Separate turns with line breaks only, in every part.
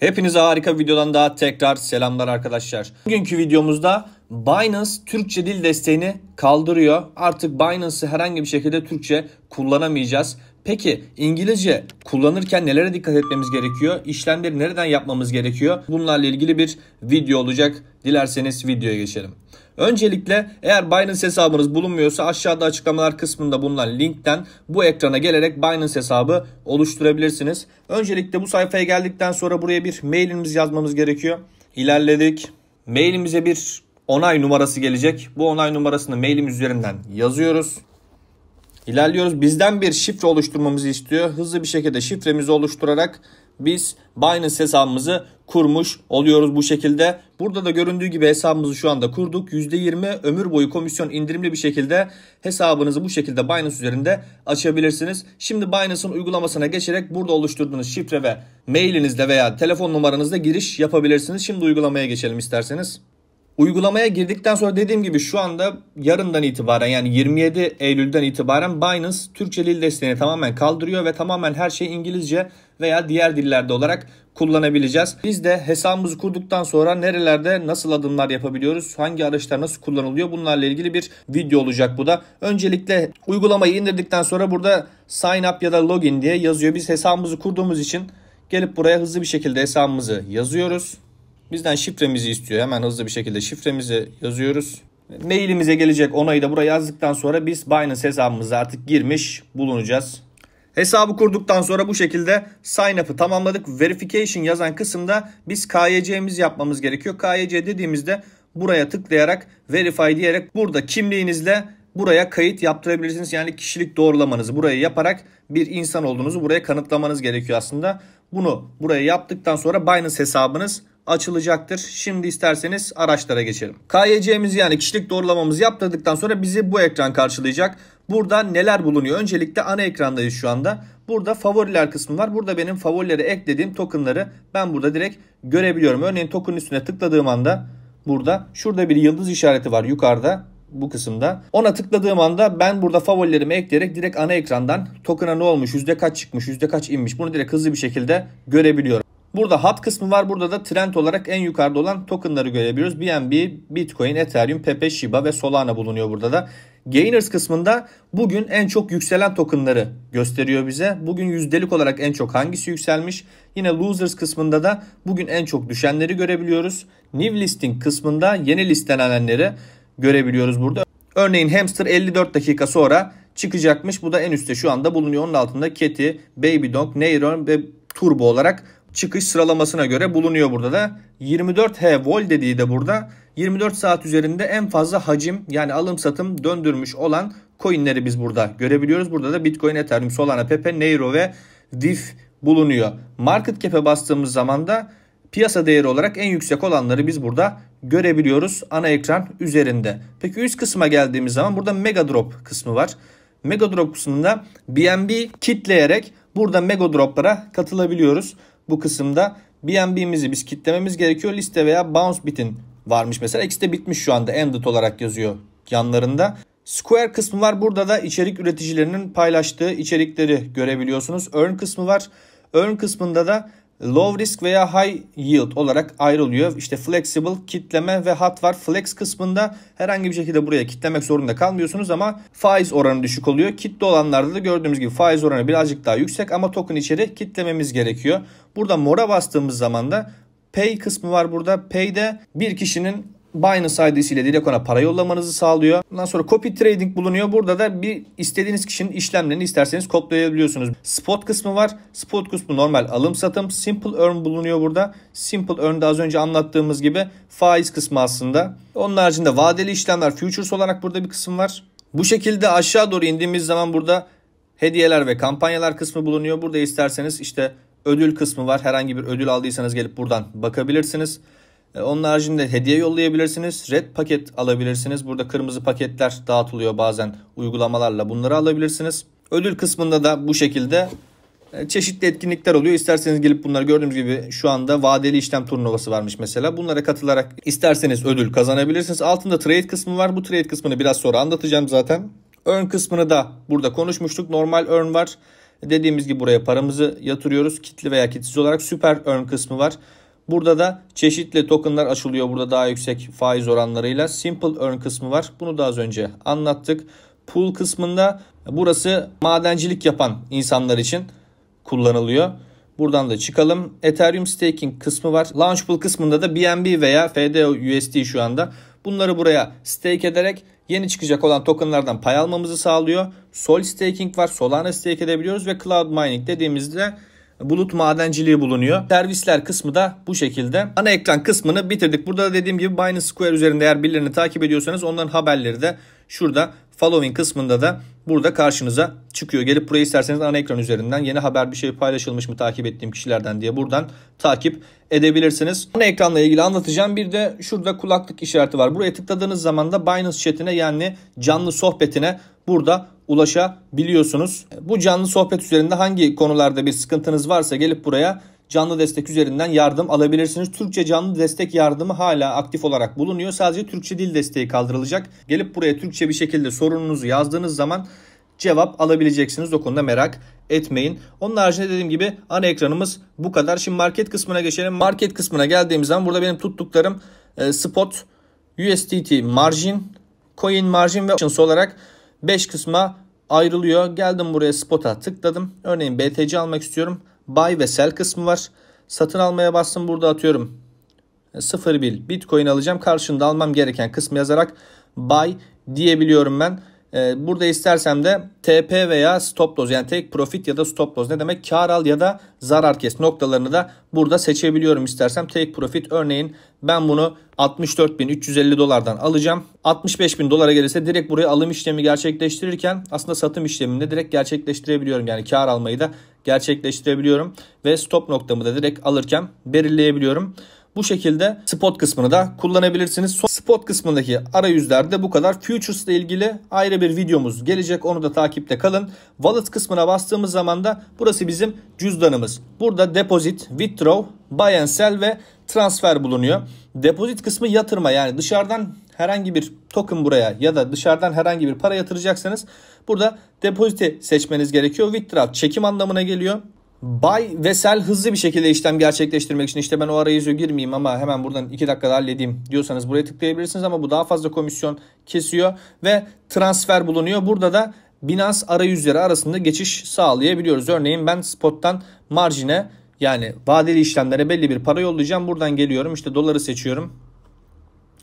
Hepinize harika videodan daha tekrar selamlar arkadaşlar. Bugünkü videomuzda Binance Türkçe dil desteğini kaldırıyor. Artık Binance'ı herhangi bir şekilde Türkçe kullanamayacağız. Peki İngilizce kullanırken nelere dikkat etmemiz gerekiyor? İşlemleri nereden yapmamız gerekiyor? Bunlarla ilgili bir video olacak. Dilerseniz videoya geçelim. Öncelikle eğer Binance hesabınız bulunmuyorsa aşağıda açıklamalar kısmında bulunan linkten bu ekrana gelerek Binance hesabı oluşturabilirsiniz. Öncelikle bu sayfaya geldikten sonra buraya bir mailimiz yazmamız gerekiyor. İlerledik. Mailimize bir onay numarası gelecek. Bu onay numarasını mailimiz üzerinden yazıyoruz. İlerliyoruz. Bizden bir şifre oluşturmamızı istiyor. Hızlı bir şekilde şifremizi oluşturarak biz Binance hesabımızı kurmuş oluyoruz bu şekilde. Burada da göründüğü gibi hesabımızı şu anda kurduk. %20 ömür boyu komisyon indirimli bir şekilde hesabınızı bu şekilde Binance üzerinde açabilirsiniz. Şimdi Binance'ın uygulamasına geçerek burada oluşturduğunuz şifre ve mailinizle veya telefon numaranızla giriş yapabilirsiniz. Şimdi uygulamaya geçelim isterseniz. Uygulamaya girdikten sonra dediğim gibi şu anda yarından itibaren yani 27 Eylül'den itibaren Binance Türkçe dil desteğini tamamen kaldırıyor ve tamamen her şey İngilizce veya diğer dillerde olarak kullanabileceğiz. Biz de hesabımızı kurduktan sonra nerelerde nasıl adımlar yapabiliyoruz, hangi araçlar nasıl kullanılıyor bunlarla ilgili bir video olacak bu da. Öncelikle uygulamayı indirdikten sonra burada sign up ya da login diye yazıyor. Biz hesabımızı kurduğumuz için gelip buraya hızlı bir şekilde hesabımızı yazıyoruz. Bizden şifremizi istiyor. Hemen hızlı bir şekilde şifremizi yazıyoruz. Mailimize gelecek onayı da buraya yazdıktan sonra biz Binance hesabımıza artık girmiş bulunacağız. Hesabı kurduktan sonra bu şekilde sign up'ı tamamladık. Verification yazan kısımda biz KYC'miz yapmamız gerekiyor. KYC dediğimizde buraya tıklayarak verify diyerek burada kimliğinizle buraya kayıt yaptırabilirsiniz. Yani kişilik doğrulamanızı buraya yaparak bir insan olduğunuzu buraya kanıtlamanız gerekiyor aslında. Bunu buraya yaptıktan sonra Binance hesabınız açılacaktır. Şimdi isterseniz araçlara geçelim. KYC'mizi yani kişilik doğrulamamızı yaptırdıktan sonra bizi bu ekran karşılayacak. Burada neler bulunuyor? Öncelikle ana ekrandayız şu anda. Burada favoriler kısmı var. Burada benim favorilere eklediğim tokenları ben burada direkt görebiliyorum. Örneğin token'ın üstüne tıkladığım anda burada şurada bir yıldız işareti var yukarıda bu kısımda. Ona tıkladığım anda ben burada favorilerimi ekleyerek direkt ana ekrandan token'a ne olmuş, yüzde kaç çıkmış, yüzde kaç inmiş bunu direkt hızlı bir şekilde görebiliyorum. Burada hat kısmı var. Burada da trend olarak en yukarıda olan tokenları görebiliyoruz. BNB, Bitcoin, Ethereum, Pepe, Shiba ve Solana bulunuyor burada da. Gainers kısmında bugün en çok yükselen tokenları gösteriyor bize. Bugün yüzdelik olarak en çok hangisi yükselmiş? Yine losers kısmında da bugün en çok düşenleri görebiliyoruz. New listing kısmında yeni listelenenleri görebiliyoruz burada. Örneğin hamster 54 dakika sonra çıkacakmış. Bu da en üstte şu anda bulunuyor. Onun altında Keti, Baby Dog, Neuron ve Turbo olarak çıkış sıralamasına göre bulunuyor burada da. 24H vol dediği de burada 24 saat üzerinde en fazla hacim yani alım satım döndürmüş olan coinleri biz burada görebiliyoruz. Burada da Bitcoin, Ethereum, Solana, Pepe, Neiro ve DIF bulunuyor. Market cap'e bastığımız zaman da piyasa değeri olarak en yüksek olanları biz burada görebiliyoruz ana ekran üzerinde. Peki üst kısma geldiğimiz zaman burada Megadrop kısmı var. Megadrop kısmında BNB kitleyerek burada Megadrop'lara katılabiliyoruz bu kısımda BNB'mizi biz kitlememiz gerekiyor. Liste veya bounce bitin varmış mesela. İkisi de bitmiş şu anda ended olarak yazıyor yanlarında. Square kısmı var. Burada da içerik üreticilerinin paylaştığı içerikleri görebiliyorsunuz. Earn kısmı var. Earn kısmında da Low risk veya high yield olarak ayrılıyor. İşte flexible, kitleme ve hat var. Flex kısmında herhangi bir şekilde buraya kitlemek zorunda kalmıyorsunuz ama faiz oranı düşük oluyor. Kitle olanlarda da gördüğümüz gibi faiz oranı birazcık daha yüksek ama token içeri kitlememiz gerekiyor. Burada mora bastığımız zaman da pay kısmı var burada. Pay de bir kişinin Binance adresiyle ona para yollamanızı sağlıyor. Ondan sonra copy trading bulunuyor. Burada da bir istediğiniz kişinin işlemlerini isterseniz kopyalayabiliyorsunuz. Spot kısmı var. Spot kısmı normal alım satım. Simple earn bulunuyor burada. Simple earn earn'da az önce anlattığımız gibi faiz kısmı aslında. Onun haricinde vadeli işlemler futures olarak burada bir kısım var. Bu şekilde aşağı doğru indiğimiz zaman burada hediyeler ve kampanyalar kısmı bulunuyor. Burada isterseniz işte ödül kısmı var. Herhangi bir ödül aldıysanız gelip buradan bakabilirsiniz. E, onun haricinde hediye yollayabilirsiniz. Red paket alabilirsiniz. Burada kırmızı paketler dağıtılıyor bazen uygulamalarla. Bunları alabilirsiniz. Ödül kısmında da bu şekilde e, çeşitli etkinlikler oluyor. İsterseniz gelip bunları gördüğünüz gibi şu anda vadeli işlem turnuvası varmış mesela. Bunlara katılarak isterseniz ödül kazanabilirsiniz. Altında trade kısmı var. Bu trade kısmını biraz sonra anlatacağım zaten. Ön kısmını da burada konuşmuştuk. Normal earn var. Dediğimiz gibi buraya paramızı yatırıyoruz. Kitli veya kitsiz olarak süper earn kısmı var. Burada da çeşitli tokenlar açılıyor. Burada daha yüksek faiz oranlarıyla. Simple Earn kısmı var. Bunu daha az önce anlattık. Pool kısmında burası madencilik yapan insanlar için kullanılıyor. Buradan da çıkalım. Ethereum staking kısmı var. Launch pool kısmında da BNB veya FDO USD şu anda. Bunları buraya stake ederek yeni çıkacak olan tokenlardan pay almamızı sağlıyor. Sol staking var. Solana stake edebiliyoruz ve cloud mining dediğimizde bulut madenciliği bulunuyor. Servisler kısmı da bu şekilde. Ana ekran kısmını bitirdik. Burada da dediğim gibi Binance Square üzerinde eğer birilerini takip ediyorsanız onların haberleri de şurada following kısmında da burada karşınıza çıkıyor. Gelip buraya isterseniz ana ekran üzerinden yeni haber bir şey paylaşılmış mı takip ettiğim kişilerden diye buradan takip edebilirsiniz. Ana ekranla ilgili anlatacağım. Bir de şurada kulaklık işareti var. Buraya tıkladığınız zaman da Binance chatine yani canlı sohbetine burada ulaşabiliyorsunuz. Bu canlı sohbet üzerinde hangi konularda bir sıkıntınız varsa gelip buraya canlı destek üzerinden yardım alabilirsiniz. Türkçe canlı destek yardımı hala aktif olarak bulunuyor. Sadece Türkçe dil desteği kaldırılacak. Gelip buraya Türkçe bir şekilde sorununuzu yazdığınız zaman cevap alabileceksiniz. O konuda merak etmeyin. Onun haricinde dediğim gibi ana ekranımız bu kadar. Şimdi market kısmına geçelim. Market kısmına geldiğimiz zaman burada benim tuttuklarım e, spot, USDT margin, coin margin ve options olarak 5 kısma ayrılıyor. Geldim buraya spot'a tıkladım. Örneğin BTC almak istiyorum. Buy ve sell kısmı var. Satın almaya bastım. Burada atıyorum bil, Bitcoin alacağım. Karşında almam gereken kısmı yazarak buy diyebiliyorum ben. Ee, burada istersem de TP veya stop loss yani tek profit ya da stop loss ne demek? Kar al ya da zarar kes noktalarını da burada seçebiliyorum istersem. Take profit örneğin ben bunu 64.350 dolardan alacağım. 65.000 dolara gelirse direkt buraya alım işlemi gerçekleştirirken aslında satım işlemini de direkt gerçekleştirebiliyorum. Yani kar almayı da gerçekleştirebiliyorum. Ve stop noktamı da direkt alırken belirleyebiliyorum. Bu şekilde spot kısmını da kullanabilirsiniz. spot kısmındaki arayüzlerde bu kadar. Futures ile ilgili ayrı bir videomuz gelecek. Onu da takipte kalın. Wallet kısmına bastığımız zaman da burası bizim cüzdanımız. Burada deposit, withdraw, buy and sell ve transfer bulunuyor. Deposit kısmı yatırma yani dışarıdan herhangi bir token buraya ya da dışarıdan herhangi bir para yatıracaksanız burada depoziti seçmeniz gerekiyor. Withdraw çekim anlamına geliyor. Bay Vesel hızlı bir şekilde işlem gerçekleştirmek için işte ben o arayüze girmeyeyim ama hemen buradan 2 dakikada halledeyim diyorsanız buraya tıklayabilirsiniz ama bu daha fazla komisyon kesiyor ve transfer bulunuyor. Burada da Binance arayüzleri arasında geçiş sağlayabiliyoruz. Örneğin ben spottan marjine yani vadeli işlemlere belli bir para yollayacağım. Buradan geliyorum işte doları seçiyorum.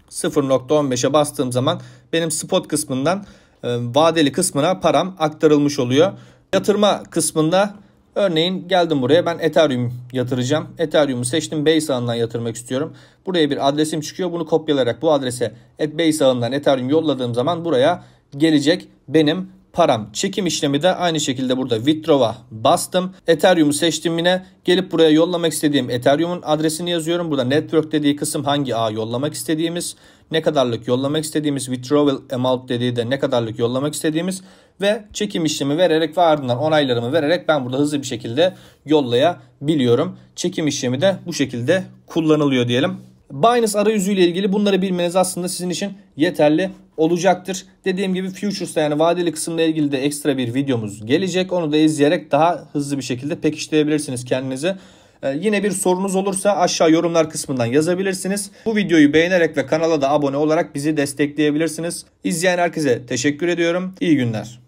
0.15'e bastığım zaman benim spot kısmından e, vadeli kısmına param aktarılmış oluyor. Yatırma kısmında Örneğin geldim buraya ben Ethereum yatıracağım. Ethereum'u seçtim. Base ağından yatırmak istiyorum. Buraya bir adresim çıkıyor. Bunu kopyalayarak bu adrese Base ağından Ethereum yolladığım zaman buraya gelecek benim param. Çekim işlemi de aynı şekilde burada withdraw'a bastım. Ethereum'u seçtim yine. Gelip buraya yollamak istediğim Ethereum'un adresini yazıyorum. Burada network dediği kısım hangi ağ yollamak istediğimiz, ne kadarlık yollamak istediğimiz, withdrawal amount dediği de ne kadarlık yollamak istediğimiz ve çekim işlemi vererek ve ardından onaylarımı vererek ben burada hızlı bir şekilde yollayabiliyorum. Çekim işlemi de bu şekilde kullanılıyor diyelim. Binance arayüzüyle ilgili bunları bilmeniz aslında sizin için yeterli olacaktır. Dediğim gibi futures'ta yani vadeli kısımla ilgili de ekstra bir videomuz gelecek. Onu da izleyerek daha hızlı bir şekilde pekiştirebilirsiniz kendinizi. Ee, yine bir sorunuz olursa aşağı yorumlar kısmından yazabilirsiniz. Bu videoyu beğenerek ve kanala da abone olarak bizi destekleyebilirsiniz. İzleyen herkese teşekkür ediyorum. İyi günler.